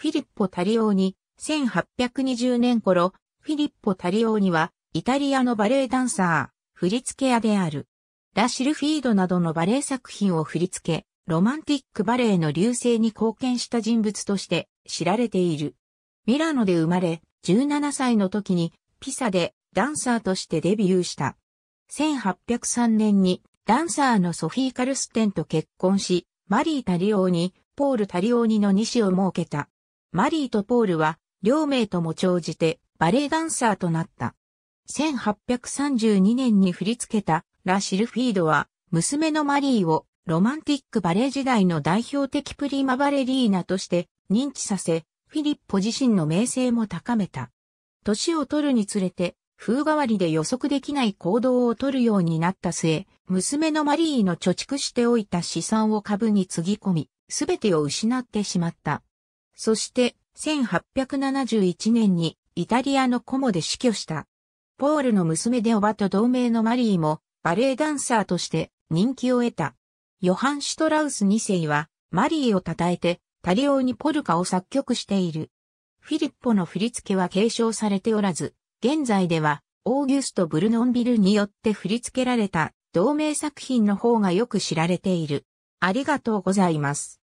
フィリッポ・タリオーニ、1820年頃、フィリッポ・タリオーニは、イタリアのバレエダンサー、振付屋である。ラ・シルフィードなどのバレエ作品を振り付け、ロマンティックバレエの流星に貢献した人物として知られている。ミラノで生まれ、17歳の時にピサでダンサーとしてデビューした。1803年にダンサーのソフィー・カルステンと結婚し、マリー・タリオーニ、ポール・タリオーニの西子を設けた。マリーとポールは、両名とも長じて、バレエダンサーとなった。1832年に振り付けた、ラ・シルフィードは、娘のマリーを、ロマンティックバレエ時代の代表的プリマバレリーナとして認知させ、フィリッポ自身の名声も高めた。年を取るにつれて、風変わりで予測できない行動を取るようになった末、娘のマリーの貯蓄しておいた資産を株につぎ込み、すべてを失ってしまった。そして、1871年にイタリアのコモで死去した。ポールの娘でおばと同盟のマリーもバレエダンサーとして人気を得た。ヨハン・シュトラウス2世はマリーを称えて多量にポルカを作曲している。フィリッポの振り付けは継承されておらず、現在ではオーギュスト・ブルノンビルによって振り付けられた同名作品の方がよく知られている。ありがとうございます。